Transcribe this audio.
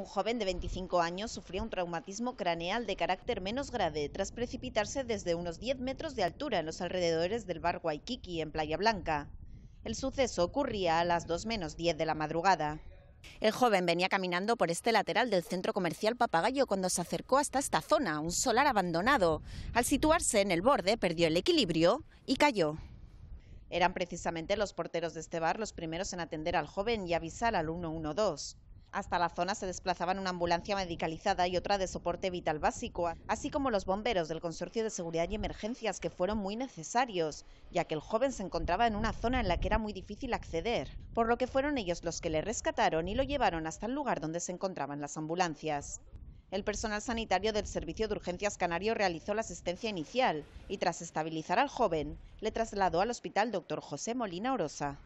Un joven de 25 años sufría un traumatismo craneal de carácter menos grave tras precipitarse desde unos 10 metros de altura en los alrededores del bar Waikiki, en Playa Blanca. El suceso ocurría a las 2 menos 10 de la madrugada. El joven venía caminando por este lateral del centro comercial Papagayo cuando se acercó hasta esta zona, un solar abandonado. Al situarse en el borde, perdió el equilibrio y cayó. Eran precisamente los porteros de este bar los primeros en atender al joven y avisar al 112. Hasta la zona se desplazaban una ambulancia medicalizada y otra de soporte vital básico, así como los bomberos del Consorcio de Seguridad y Emergencias, que fueron muy necesarios, ya que el joven se encontraba en una zona en la que era muy difícil acceder, por lo que fueron ellos los que le rescataron y lo llevaron hasta el lugar donde se encontraban las ambulancias. El personal sanitario del Servicio de Urgencias Canario realizó la asistencia inicial y tras estabilizar al joven, le trasladó al hospital Dr. José Molina Orosa.